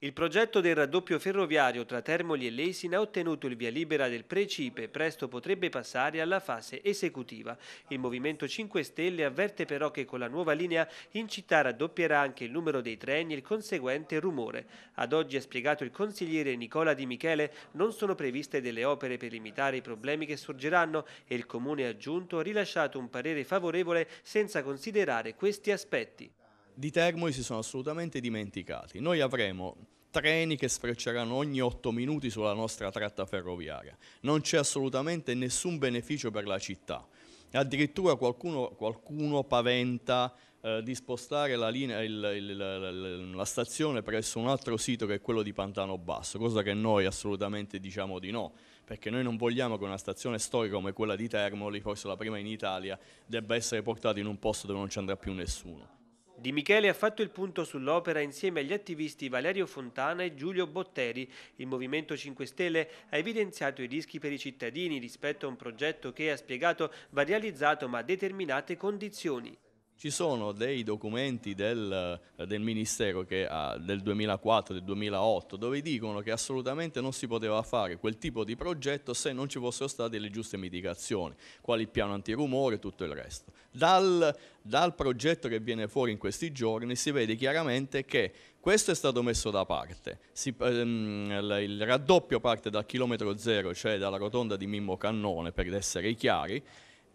Il progetto del raddoppio ferroviario tra Termoli e Lesin ha ottenuto il via libera del Precipe e presto potrebbe passare alla fase esecutiva. Il Movimento 5 Stelle avverte però che con la nuova linea in città raddoppierà anche il numero dei treni e il conseguente rumore. Ad oggi, ha spiegato il consigliere Nicola Di Michele, non sono previste delle opere per limitare i problemi che sorgeranno e il Comune aggiunto ha rilasciato un parere favorevole senza considerare questi aspetti di Termoli si sono assolutamente dimenticati. Noi avremo treni che sfrecceranno ogni 8 minuti sulla nostra tratta ferroviaria. Non c'è assolutamente nessun beneficio per la città. Addirittura qualcuno, qualcuno paventa eh, di spostare la, linea, il, il, il, la, stazione presso un altro sito che è quello di Pantano Basso, cosa che noi assolutamente diciamo di no, perché noi non vogliamo che una stazione storica come quella di Termoli, forse la prima in Italia, debba essere portata in un posto dove non ci andrà più nessuno. Di Michele ha fatto il punto sull'opera insieme agli attivisti Valerio Fontana e Giulio Botteri. Il Movimento 5 Stelle ha evidenziato i rischi per i cittadini rispetto a un progetto che, ha spiegato, va realizzato ma a determinate condizioni. Ci sono dei documenti del, eh, del Ministero che, ah, del 2004, del 2008, dove dicono che assolutamente non si poteva fare quel tipo di progetto se non ci fossero state le giuste mitigazioni, quali il piano antirumore e tutto il resto. Dal, dal progetto che viene fuori in questi giorni si vede chiaramente che questo è stato messo da parte, si, ehm, il raddoppio parte dal chilometro zero, cioè dalla rotonda di Mimmo Cannone, per essere chiari,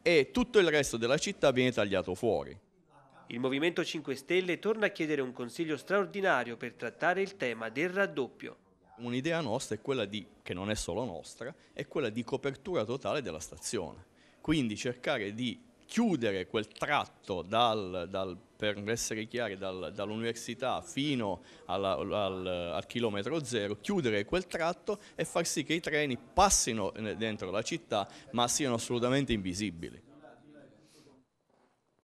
e tutto il resto della città viene tagliato fuori. Il Movimento 5 Stelle torna a chiedere un consiglio straordinario per trattare il tema del raddoppio. Un'idea nostra è quella di, che non è solo nostra, è quella di copertura totale della stazione. Quindi cercare di chiudere quel tratto dal, dal, per essere chiari dal, dall'università fino alla, al, al, chilometro zero, chiudere quel tratto e far sì che i treni passino eh, dentro la città ma siano assolutamente invisibili.